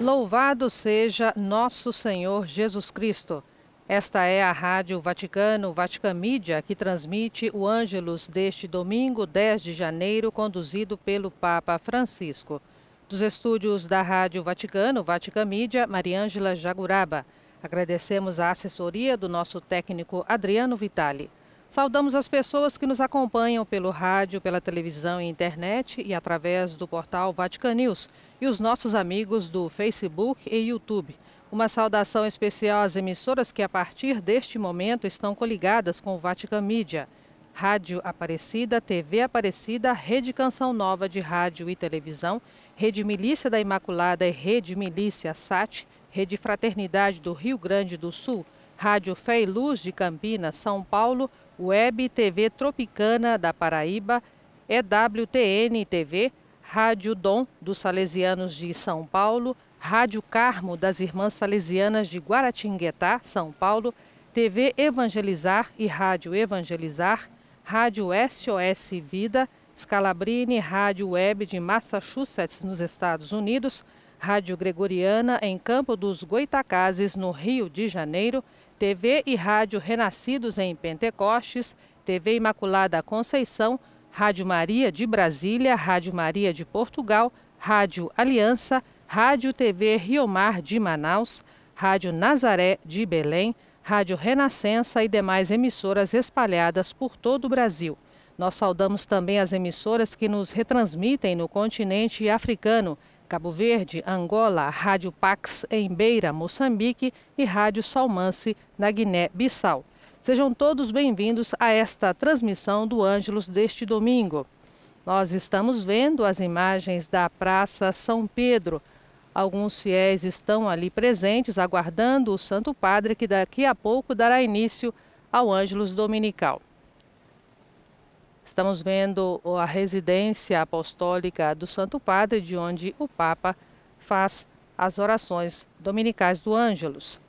Louvado seja nosso Senhor Jesus Cristo. Esta é a Rádio Vaticano, Vaticamídia, que transmite o Ângelus deste domingo 10 de janeiro, conduzido pelo Papa Francisco. Dos estúdios da Rádio Vaticano, Vaticamídia, Mariângela Jaguraba. Agradecemos a assessoria do nosso técnico Adriano Vitali. Saudamos as pessoas que nos acompanham pelo rádio, pela televisão e internet e através do portal Vatican News e os nossos amigos do Facebook e YouTube. Uma saudação especial às emissoras que, a partir deste momento, estão coligadas com o Vatican Mídia. Rádio Aparecida, TV Aparecida, Rede Canção Nova de Rádio e Televisão, Rede Milícia da Imaculada e Rede Milícia SAT, Rede Fraternidade do Rio Grande do Sul, Rádio Fé e Luz de Campinas, São Paulo, Web TV Tropicana da Paraíba, EWTN TV, Rádio Dom, dos Salesianos de São Paulo, Rádio Carmo, das Irmãs Salesianas de Guaratinguetá, São Paulo, TV Evangelizar e Rádio Evangelizar, Rádio SOS Vida, Scalabrine Rádio Web de Massachusetts, nos Estados Unidos, Rádio Gregoriana em Campo dos Goitacazes, no Rio de Janeiro, TV e Rádio Renascidos em Pentecostes, TV Imaculada Conceição, Rádio Maria de Brasília, Rádio Maria de Portugal, Rádio Aliança, Rádio TV Rio Mar de Manaus, Rádio Nazaré de Belém, Rádio Renascença e demais emissoras espalhadas por todo o Brasil. Nós saudamos também as emissoras que nos retransmitem no continente africano. Cabo Verde, Angola, Rádio Pax em Beira, Moçambique e Rádio Salmance na Guiné-Bissau. Sejam todos bem-vindos a esta transmissão do Ângelos deste domingo. Nós estamos vendo as imagens da Praça São Pedro. Alguns fiéis estão ali presentes, aguardando o Santo Padre, que daqui a pouco dará início ao Ângelos Dominical. Estamos vendo a residência apostólica do Santo Padre, de onde o Papa faz as orações dominicais do Ângelos.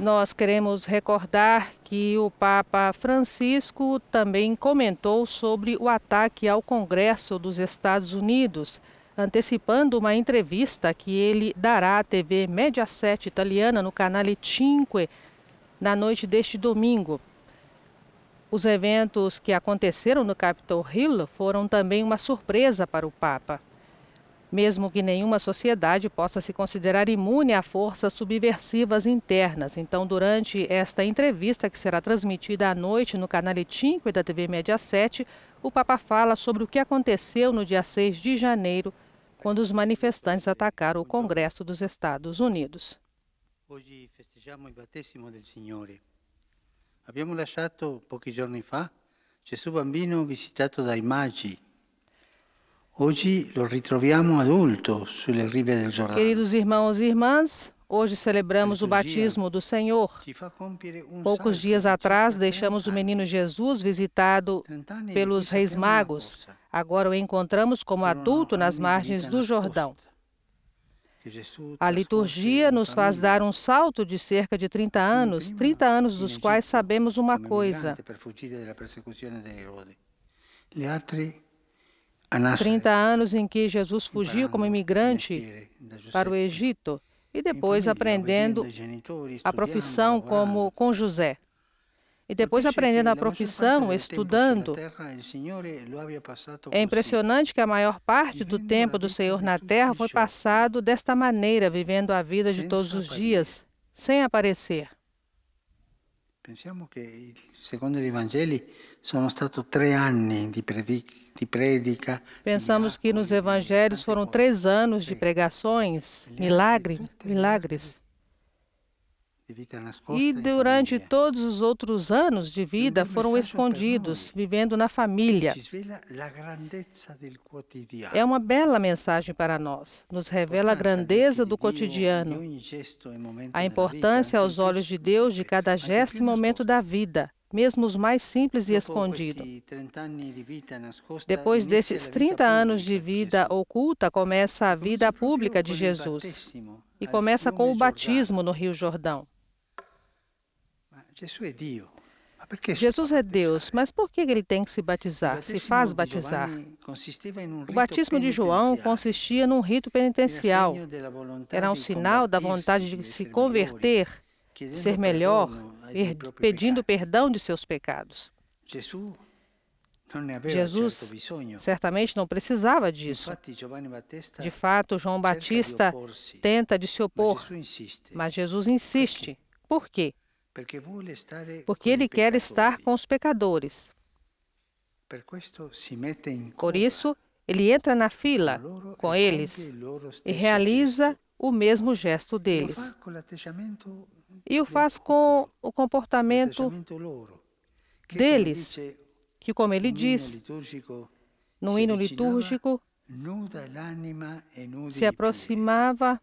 Nós queremos recordar que o Papa Francisco também comentou sobre o ataque ao Congresso dos Estados Unidos, antecipando uma entrevista que ele dará à TV Mediaset italiana no canale 5 na noite deste domingo. Os eventos que aconteceram no Capitol Hill foram também uma surpresa para o Papa mesmo que nenhuma sociedade possa se considerar imune a forças subversivas internas. Então, durante esta entrevista, que será transmitida à noite no canal 5 da TV Média 7, o Papa fala sobre o que aconteceu no dia 6 de janeiro, quando os manifestantes atacaram o Congresso dos Estados Unidos. Hoje festejamos il battesimo del Signore. Abbiamo lasciato pochi giorni fa Gesù bambino visitato dai magi Hoje lo ritroviamo adulto sulle rive del Giordano. Queridos irmãos e irmãs, hoje celebramos o batismo do Senhor. Poucos dias atrás deixamos o menino Jesus visitado pelos reis magos. Agora o encontramos como adulto nas margens do Jordão. A liturgia nos faz dar um salto de cerca de 30 anos, 30 anos dos quais sabemos uma coisa. 30 anos em que Jesus fugiu como imigrante para o Egito e depois aprendendo a profissão como com José. E depois aprendendo a profissão, estudando. É impressionante que a maior parte do tempo do Senhor na terra foi passado desta maneira, vivendo a vida de todos os dias, sem aparecer. Pensiamo che secondo gli Evangelhi sono stati tre anni di, predica. Pensamos que nos Evangelhos foram três anos de pregações, milagres, milagres e durante todos os outros anos de vida foram escondidos, vivendo na família. É uma bela mensagem para nós. Nos revela a grandeza do cotidiano, a importância aos olhos de Deus de cada gesto e momento da vida. Mesmo os mais simples e escondidos. Depois desses 30 anos de vida oculta, começa a vida pública de Jesus e começa com o batismo no Rio Jordão. É Jesus é Deus, mas por que ele tem que se batizar, se faz batizar? O batismo de João consistia num rito penitencial. Era um sinal da vontade de se converter, ser melhor, pedindo perdão de seus pecados. Jesus certamente não precisava disso. De fato, João Batista tenta de se opor, mas Jesus insiste. Por quê? porque ele quer estar com os pecadores. Por isso, ele entra na fila com eles e realiza o mesmo gesto deles. E o faz com o comportamento deles, que, como ele diz, no hino litúrgico, se aproximava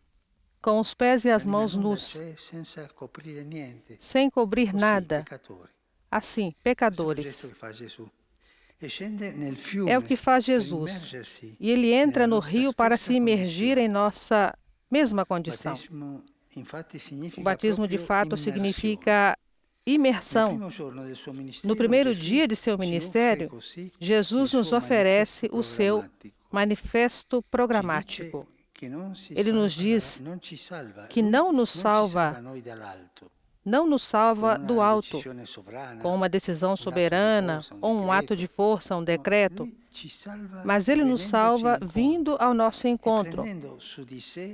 com os pés e as mãos nus, sem cobrir nada. Assim, pecadores. É o que faz Jesus. E ele entra no rio para se imergir em nossa mesma condição. O batismo, de fato, significa imersão. No primeiro dia de seu ministério, Jesus nos oferece o seu manifesto programático. Ele nos diz que não nos salva, não nos salva do alto, com uma decisão soberana ou um ato de força, um decreto, mas Ele nos salva vindo ao nosso encontro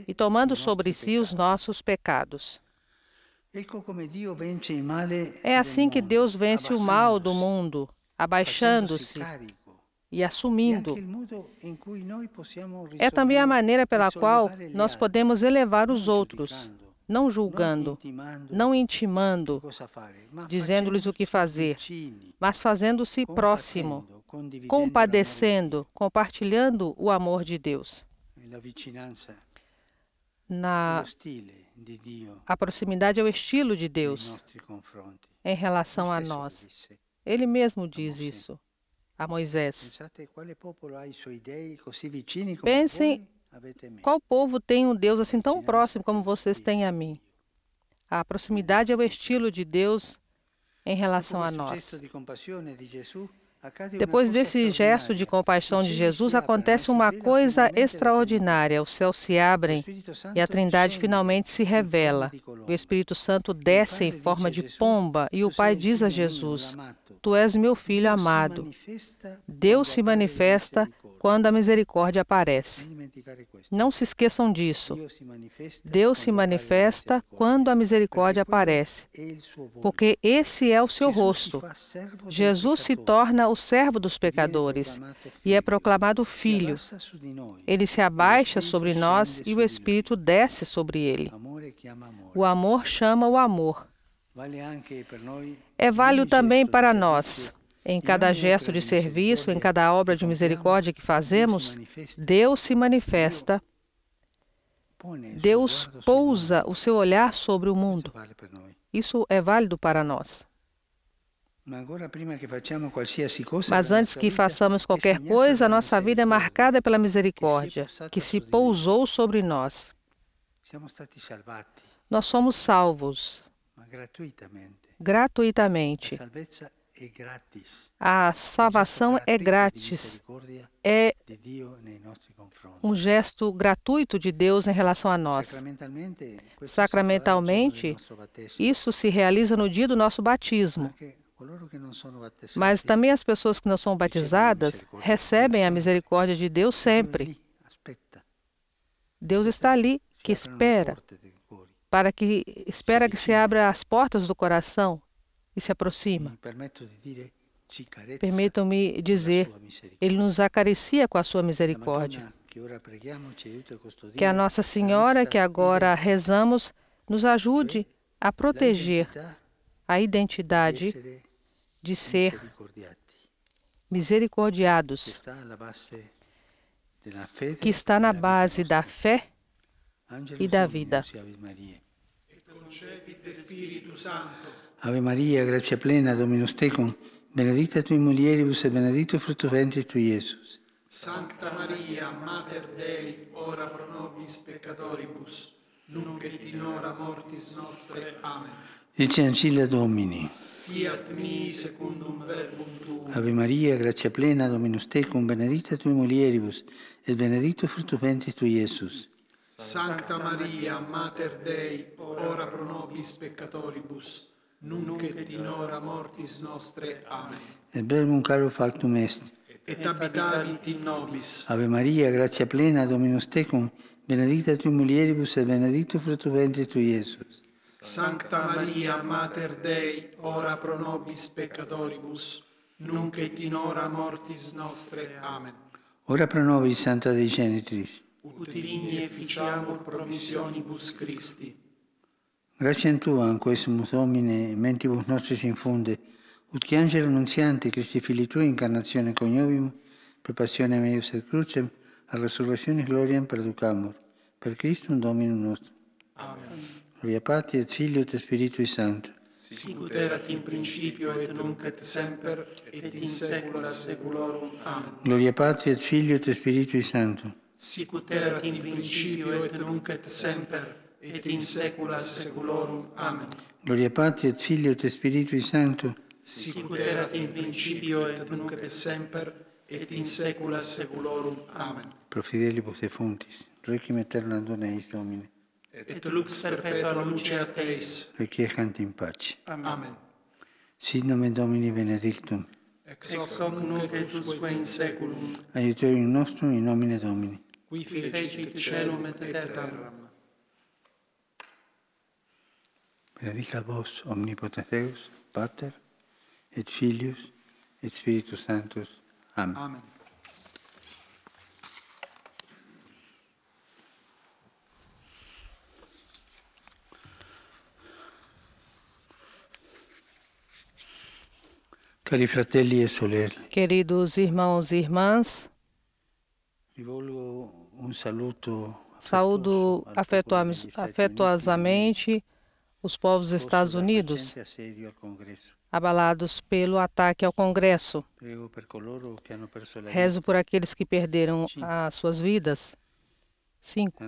e tomando sobre si os nossos pecados. É assim que Deus vence o mal do mundo, abaixando-se, e assumindo. É também a maneira pela qual nós podemos elevar os outros, não julgando, não intimando, dizendo-lhes o que fazer, mas fazendo-se próximo, compadecendo, compartilhando o amor de Deus. Na a proximidade é o estilo de Deus em relação a nós. Ele mesmo diz isso a Moisés. Pensem qual povo tem um Deus assim tão próximo como vocês têm a mim. A proximidade é o estilo de Deus em relação a nós. Depois desse gesto de compaixão de Jesus, acontece uma coisa extraordinária: os céus se abrem e a Trindade finalmente se revela. O Espírito Santo desce em forma de pomba e o Pai diz a Jesus: Tu és meu filho amado. Deus se manifesta quando a misericórdia aparece. Não se esqueçam disso. Deus se manifesta quando a misericórdia aparece, porque esse é o seu rosto. Jesus se torna o servo dos pecadores e é proclamado filho. Ele se abaixa sobre nós e o Espírito desce sobre ele. É o amor chama o amor. É válido também para nós. Em cada gesto de serviço, em cada obra de misericórdia que fazemos, Deus se manifesta. Deus pousa o seu olhar sobre o mundo. Isso é válido para nós. Mas antes que façamos qualquer coisa, a nossa vida é marcada pela misericórdia que se pousou sobre nós. Nós somos salvos gratuitamente. gratuitamente. A salvação é grátis. É um gesto gratuito de Deus em relação a nós. Sacramentalmente, isso se realiza no dia do nosso batismo. Mas também as pessoas que não são batizadas recebem a misericórdia de Deus sempre. Deus está ali, que espera para que espera que se abra as portas do coração e se aproxima. Permitam-me eh, dizer, Ele nos acaricia com a sua misericórdia. Que a Nossa Senhora, que agora rezamos, nos ajude a proteger a identidade de ser misericordiados, que está na base da fé e da vida. Ave Maria, grazia plena, Dominus tecum, benedicta tui mulieribus e benedicto frutto ventris tui, Jesus. Santa Maria, Mater Dei, ora pro nobis peccatoribus, nunc et in ora mortis nostre. Amen. Dice Ancilla Domini. Fiat mi secundum verbum tuum. Ave Maria, grazia plena, Dominus tecum, benedicta tui mulieribus, e benedicto frutto ventris tui, Iesus. Santa Maria, Mater Dei, ora pro nobis peccatoribus, nunc et in ora mortis nostre. Amen. Et verbum caro factum est. Et abitavit in nobis. Ave Maria, grazia plena, Dominus tecum, benedicta tu mulieribus et benedictus frutto ventre tu, Iesus. Sancta Maria, Mater Dei, ora pro nobis peccatoribus, nunc et in ora mortis nostre. Amen. Ora pro nobis, Santa Dei Genitris ut digni efficiamur promissionibus Christi. Grazie a Tua, in questo Domine, mentibus nostris infunde, ut che angelo annunziante Christi Fili Tui, incarnazione cognovim, per passione meius et crucem, a resurrezione gloriam perducamur, per Cristo un Domino nostro. Amen. Gloria Patri et Filio et Spiritui Santo. Sicut erat in principio et nunc et semper et in saecula saeculorum. Amen. Gloria Patri et Filio et Spiritui Santo. sic ut erat in principio et nunc et semper et in saecula saeculorum amen gloria patri et filio et spiritui sancto sic ut erat in principio et nunc et semper et in saecula saeculorum amen Pro fidelibus fontis requiem aeternam dona eis domine et lux perpetua lumine a teis requiehant in pace amen sic nomen domini benedictum Ex hoc nunc et usque in saeculum. Aiuterium nostrum in nomine Domini. qui fecit celum et terram. Benedica vos, omnipotens Deus, Pater, et Filius, et Spiritus Sanctus. Amen. Amen. Cari fratelli e sorelle. Queridos irmãos e irmãs, rivolgo um saluto Saúdo afetuosamente os povos dos Estados Unidos, abalados pelo ataque ao Congresso. Rezo por aqueles que perderam as suas vidas. Cinco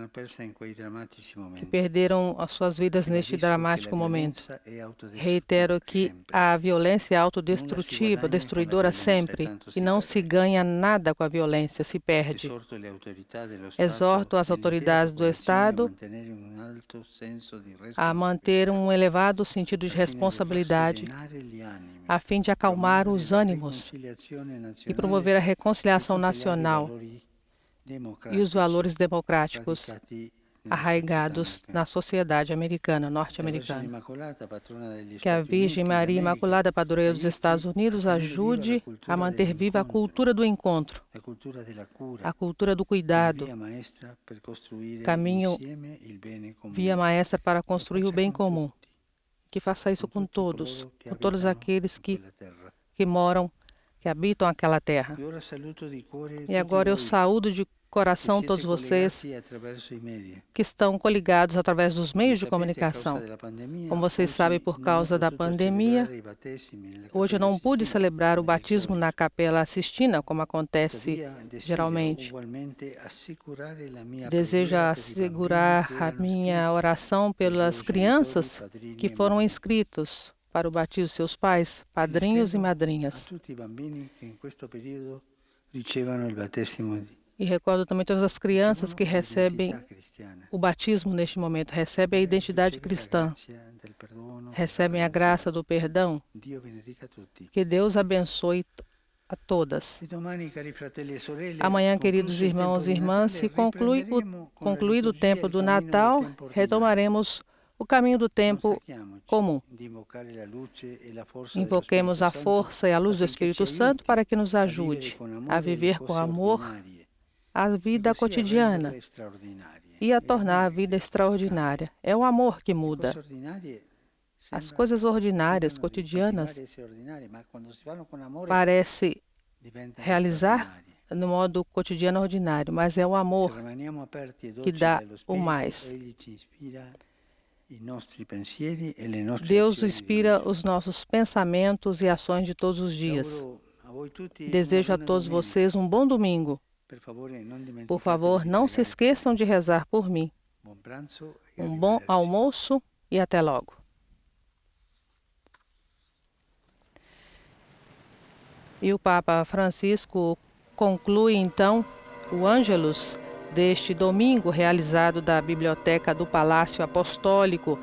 que perderam as suas vidas neste dramático momento. É Reitero que a violência é autodestrutiva, destruidora sempre, é e não se ganha nada com a violência, se perde. Exorto as autoridades do Estado a manter um elevado sentido de responsabilidade a fim de acalmar os ânimos e promover a reconciliação nacional e os valores democráticos arraigados na sociedade americana, norte-americana. Que a Virgem Maria Imaculada Padroeira dos Estados Unidos ajude a manter viva a cultura do encontro, a cultura do cuidado, caminho via maestra para construir o bem comum. Que faça isso com todos, com todos aqueles que, que moram que habitam aquela terra. E agora eu saúdo de coração todos vocês que estão coligados através dos meios de comunicação. Como vocês sabem, por causa da pandemia, hoje eu não pude celebrar o batismo na Capela Sistina, como acontece geralmente. Desejo assegurar a minha oração pelas crianças que foram inscritos para o batismo de seus pais, padrinhos e madrinhas. E recordo também todas as crianças que recebem o batismo neste momento, recebem a identidade cristã, recebem a graça do perdão. Que Deus abençoe a todas. Amanhã, queridos irmãos e irmãs, se conclui o, concluído o tempo do Natal, retomaremos o caminho do tempo comum. Invoquemos a força e a luz do assim Espírito Santo para que nos ajude a viver com amor a vida cotidiana e a tornar a vida extraordinária. É o amor que muda. As coisas ordinárias, cotidianas, é parece realizar no modo cotidiano ordinário, mas é o amor que dá o mais. Deus inspira os nossos pensamentos e ações de todos os dias. Desejo a todos vocês um bom domingo. Por favor, não se esqueçam de rezar por mim. Um bom almoço e até logo. E o Papa Francisco conclui então o Ângelus deste domingo realizado da Biblioteca do Palácio Apostólico,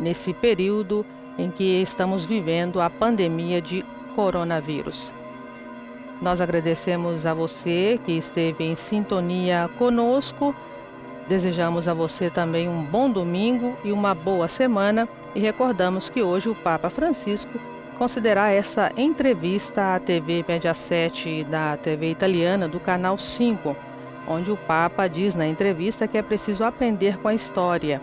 nesse período em que estamos vivendo a pandemia de coronavírus. Nós agradecemos a você que esteve em sintonia conosco. Desejamos a você também um bom domingo e uma boa semana e recordamos que hoje o Papa Francisco considerar essa entrevista à TV Média 7 da TV italiana do canal 5 onde o Papa diz na entrevista que é preciso aprender com a história.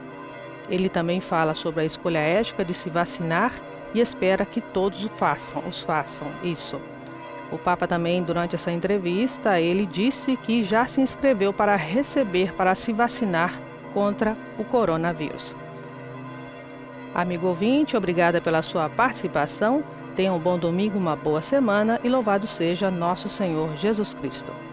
Ele também fala sobre a escolha ética de se vacinar e espera que todos o façam, os façam isso. O Papa também, durante essa entrevista, ele disse que já se inscreveu para receber, para se vacinar contra o coronavírus. Amigo ouvinte, obrigada pela sua participação. Tenha um bom domingo, uma boa semana e louvado seja nosso Senhor Jesus Cristo.